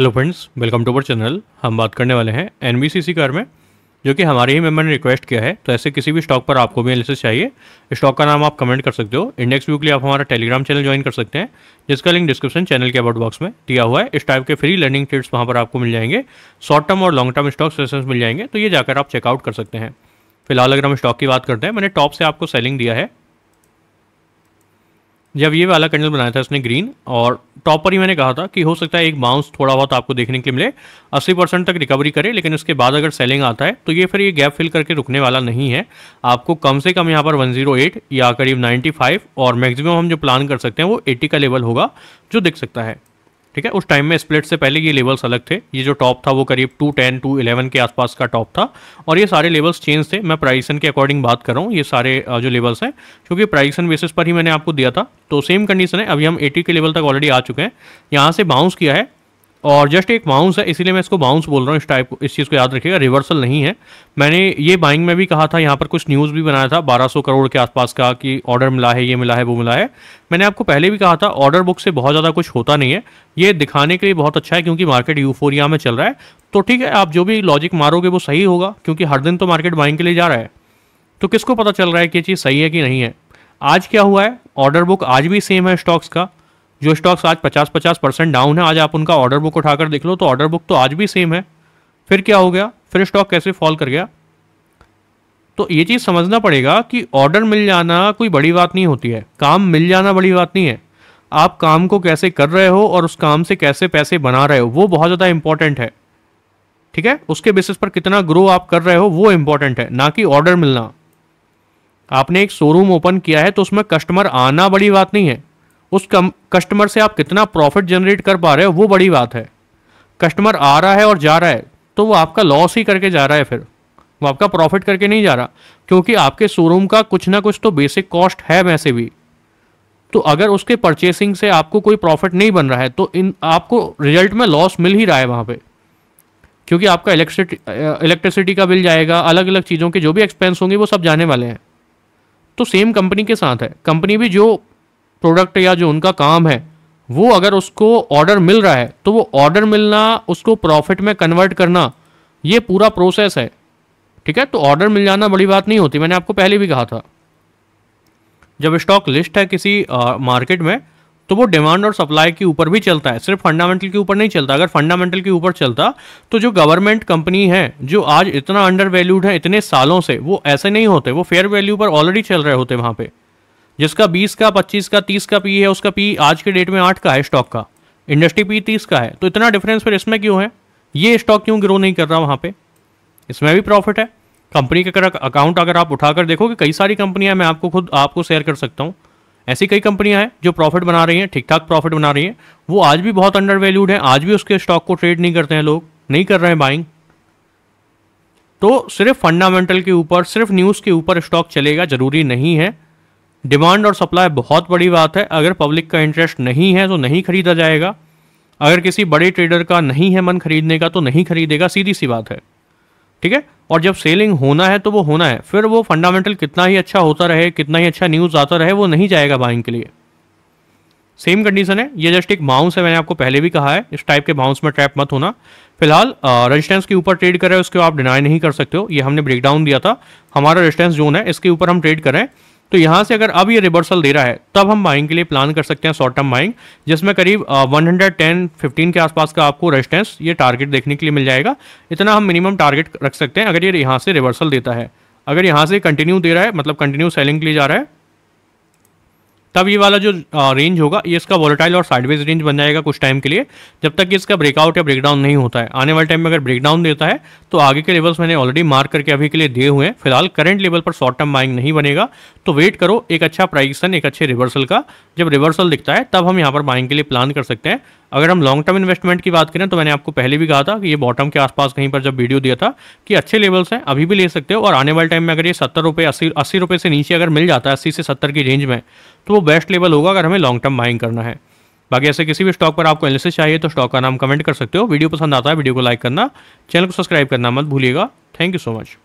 hello friends welcome to our channel हम बात करने वाले हैं एन कार में जो कि हमारे ही मेम्बर ने रिक्वेस्ट किया है तो ऐसे किसी भी स्टॉक पर आपको भी एनालिसिस चाहिए स्टॉक का नाम आप कमेंट कर सकते हो इंडेक्स व्यू के लिए आप हमारा टेलीग्राम चैनल ज्वाइन कर सकते हैं जिसका लिंक डिस्क्रिप्शन चैनल के अबाउट बॉक्स में दिया हुआ है इस टाइप के फ्री लर्निंग ट्रेड्स वहाँ पर आपको मिल जाएंगे शॉर्ट टर्म और लॉन्ग टर्म स्टॉक सेशन मिल तो जाकर आप चेकआउट कर सकते हैं फिलहाल अगर हम स्टॉक की बात करते हैं मैंने टॉप से आपको सेलिंग दिया है जब ये वाला कैंडल बनाया था इसने ग्रीन और टॉप पर ही मैंने कहा था कि हो सकता है एक बाउंस थोड़ा बहुत आपको देखने के लिए मिले 80 परसेंट तक रिकवरी करे लेकिन उसके बाद अगर सेलिंग आता है तो ये फिर ये गैप फिल करके रुकने वाला नहीं है आपको कम से कम यहाँ पर 108 या करीब 95 और मैक्सिमम हम जो प्लान कर सकते हैं वो एट्टी का लेवल होगा जो दिख सकता है ठीक है उस टाइम में स्प्लिट से पहले ये लेवल्स अलग थे ये जो टॉप था वो करीब टू टेन टू इलेवन के आसपास का टॉप था और ये सारे लेवल्स चेंज थे मैं प्राइसन के अकॉर्डिंग बात कर रहा हूँ ये सारे जो लेवल्स हैं क्योंकि प्राइसन बेसिस पर ही मैंने आपको दिया था तो सेम कंडीशन है अभी हम एटी के लेवल तक ऑलरेडी आ चुके हैं यहाँ से बाउंस किया है और जस्ट एक बाउंस है इसीलिए मैं इसको बाउंस बोल रहा हूँ इस टाइप को इस चीज़ को याद रखिएगा रिवर्सल नहीं है मैंने ये बाइंग में भी कहा था यहाँ पर कुछ न्यूज़ भी बनाया था 1200 करोड़ के आसपास का कि ऑर्डर मिला है ये मिला है वो मिला है मैंने आपको पहले भी कहा था ऑर्डर बुक से बहुत ज़्यादा कुछ होता नहीं है ये दिखाने के लिए बहुत अच्छा है क्योंकि मार्केट यूफोरिया में चल रहा है तो ठीक है आप जो भी लॉजिक मारोगे वो सही होगा क्योंकि हर दिन तो मार्केट बाइंग के लिए जा रहा है तो किसको पता चल रहा है कि ये चीज़ सही है कि नहीं है आज क्या हुआ है ऑर्डर बुक आज भी सेम है स्टॉक्स का जो स्टॉक्स आज पचास पचास परसेंट डाउन है आज आप उनका ऑर्डर बुक उठाकर देख लो तो ऑर्डर बुक तो आज भी सेम है फिर क्या हो गया फिर स्टॉक कैसे फॉल कर गया तो ये चीज़ समझना पड़ेगा कि ऑर्डर मिल जाना कोई बड़ी बात नहीं होती है काम मिल जाना बड़ी बात नहीं है आप काम को कैसे कर रहे हो और उस काम से कैसे पैसे बना रहे हो वो बहुत ज़्यादा इंपॉर्टेंट है ठीक है उसके बेसिस पर कितना ग्रो आप कर रहे हो वो इंपॉर्टेंट है ना कि ऑर्डर मिलना आपने एक शोरूम ओपन किया है तो उसमें कस्टमर आना बड़ी बात नहीं है उस कस्टमर से आप कितना प्रॉफिट जनरेट कर पा रहे हो वो बड़ी बात है कस्टमर आ रहा है और जा रहा है तो वो आपका लॉस ही करके जा रहा है फिर वो आपका प्रॉफिट करके नहीं जा रहा क्योंकि आपके शोरूम का कुछ ना कुछ तो बेसिक कॉस्ट है वैसे भी तो अगर उसके परचेसिंग से आपको कोई प्रॉफिट नहीं बन रहा है तो इन आपको रिजल्ट में लॉस मिल ही रहा है वहाँ पे क्योंकि आपका इलेक्ट्रिसिटी इलेक्ट्रिसिटी का बिल जाएगा अलग अलग चीज़ों के जो भी एक्सपेंस होंगे वो सब जाने वाले हैं तो सेम कंपनी के साथ है कंपनी भी जो प्रोडक्ट या जो उनका काम है वो अगर उसको ऑर्डर मिल रहा है तो वो ऑर्डर मिलना उसको प्रॉफिट में कन्वर्ट करना ये पूरा प्रोसेस है ठीक है तो ऑर्डर मिल जाना बड़ी बात नहीं होती मैंने आपको पहले भी कहा था जब स्टॉक लिस्ट है किसी मार्केट में तो वो डिमांड और सप्लाई के ऊपर भी चलता है सिर्फ फंडामेंटल के ऊपर नहीं चलता अगर फंडामेंटल के ऊपर चलता तो जो गवर्नमेंट कंपनी है जो आज इतना अंडर वैल्यूड है इतने सालों से वो ऐसे नहीं होते वो फेयर वैल्यू पर ऑलरेडी चल रहे होते वहाँ पे जिसका बीस का पच्चीस का तीस का पी है उसका पी आज के डेट में आठ का है स्टॉक का इंडस्ट्री पी तीस का है तो इतना डिफरेंस फिर इसमें क्यों है ये स्टॉक क्यों ग्रो नहीं कर रहा वहाँ पे इसमें भी प्रॉफिट है कंपनी का अगर अकाउंट अगर आप उठाकर देखोगे कई सारी कंपनियां मैं आपको खुद आपको शेयर कर सकता हूँ ऐसी कई कंपनियां हैं जो प्रॉफिट बना रही हैं ठीक ठाक प्रॉफिट बना रही हैं वो आज भी बहुत अंडर वैल्यूड है आज भी उसके स्टॉक को ट्रेड नहीं करते हैं लोग नहीं कर रहे हैं बाइंग तो सिर्फ फंडामेंटल के ऊपर सिर्फ न्यूज़ के ऊपर स्टॉक चलेगा ज़रूरी नहीं है डिमांड और सप्लाई बहुत बड़ी बात है अगर पब्लिक का इंटरेस्ट नहीं है तो नहीं खरीदा जाएगा अगर किसी बड़े ट्रेडर का नहीं है मन खरीदने का तो नहीं खरीदेगा सीधी सी बात है ठीक है और जब सेलिंग होना है तो वो होना है फिर वो फंडामेंटल कितना ही अच्छा होता रहे कितना ही अच्छा न्यूज़ आता रहे वो नहीं जाएगा बाइंग के लिए सेम कंडीशन है ये जस्ट एक बाउंस है मैंने आपको पहले भी कहा है इस टाइप के बाउंस में ट्रैप मत होना फिलहाल रेजिस्टेंस के ऊपर ट्रेड कर रहे हैं उसको आप डिनाई नहीं कर सकते हो ये हमने ब्रेकडाउन दिया था हमारा रेजिस्टेंस जोन है इसके ऊपर हम ट्रेड करें तो यहाँ से अगर अब ये रिवर्सल दे रहा है तब हम बाइंग के लिए प्लान कर सकते हैं शॉर्ट टर्म बाइंग जिसमें करीब वन हंड्रेड टेन फिफ्टीन के आसपास का आपको रेजिस्टेंस ये टारगेट देखने के लिए मिल जाएगा इतना हम मिनिमम टारगेट रख सकते हैं अगर ये यहाँ से रिवर्सल देता है अगर यहाँ से कंटिन्यू दे रहा है मतलब कंटिन्यू सेलिंग के लिए जा रहा है तब ये वाला जो रेंज होगा ये इसका वॉलेटाइल और साइडवेज रेंज बन जाएगा कुछ टाइम के लिए जब तक कि इसका ब्रेकआउट या ब्रेकडाउन नहीं होता है आने वाले टाइम में अगर ब्रेकडाउन देता है तो आगे के लेवल्स मैंने ऑलरेडी मार्क करके अभी के लिए दिए हुए हैं फिलहाल करंट लेवल पर शॉर्ट टर्म बाइंग नहीं बनेगा तो वेट करो एक अच्छा प्राइसन एक अच्छे रिवर्सल का जब रिवर्सल दिखता है तब हम यहाँ पर बाइंग के लिए प्लान कर सकते हैं अगर हम लॉन्ग टर्म इन्वेस्टमेंट की बात करें तो मैंने आपको पहले भी कहा था कि ये बॉटम के आसपास कहीं पर जब वीडियो दिया था कि अच्छे लेवल्स हैं अभी भी ले सकते हो और आने वाले टाइम में अगर ये सत्तर रुपये अस्सी अस्सी रुपये से नीचे अगर मिल जाता है अस्सी से सत्तर की रेंज में तो वो बेस्ट लेवल होगा अगर हमें लॉन्ग टर्म बाइंग करना है बाकी ऐसे किसी भी स्टॉक पर आपको एनालिसिस चाहिए तो स्टॉक का नाम कमेंट कर सकते हो वीडियो पसंद आता है वीडियो को लाइक करना चैनल को सब्सक्राइब करना मत भूलिएगा थैंक यू सो मच